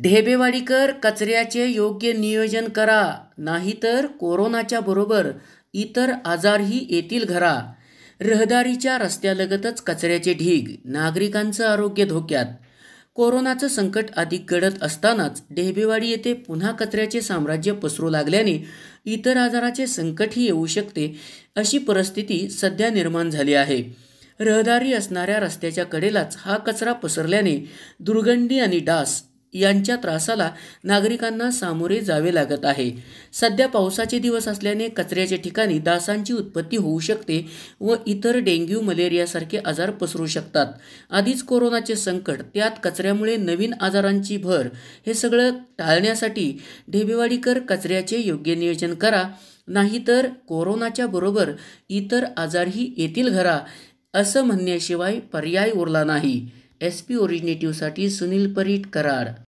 ढेबेवाडीकर कचऱ्याचे योग्य नियोजन करा नाहीतर कोरोनाच्या बरोबर इतर आजारही येतील घरा रहदारीच्या रस्त्यालगतच कचऱ्याचे ढीग नागरिकांचं आरोग्य धोक्यात कोरोनाचं संकट अधिक गडत असतानाच ढेबेवाडी येथे पुन्हा कचऱ्याचे साम्राज्य पसरू लागल्याने इतर आजाराचे संकटही येऊ शकते अशी परिस्थिती सध्या निर्माण झाली आहे रहदारी असणाऱ्या रस्त्याच्या कडेलाच हा कचरा पसरल्याने दुर्गंधी आणि डास यांच्या त्रासाला नागरिकांना सामोरे जावे लागत आहे सध्या पावसाचे दिवस असल्याने कचऱ्याच्या ठिकाणी डासांची उत्पत्ती होऊ शकते व इतर डेंग्यू मलेरियासारखे आजार पसरू शकतात आधीच कोरोनाचे संकट त्यात कचऱ्यामुळे नवीन आजारांची भर हे सगळं टाळण्यासाठी ढेबेवाडीकर कचऱ्याचे योग्य नियोजन करा नाहीतर कोरोनाच्या बरोबर इतर आजारही येतील घरा असं म्हणण्याशिवाय पर्याय उरला नाही एस पी ओरिजिनेटिव्हसाठी सुनील परीट कराड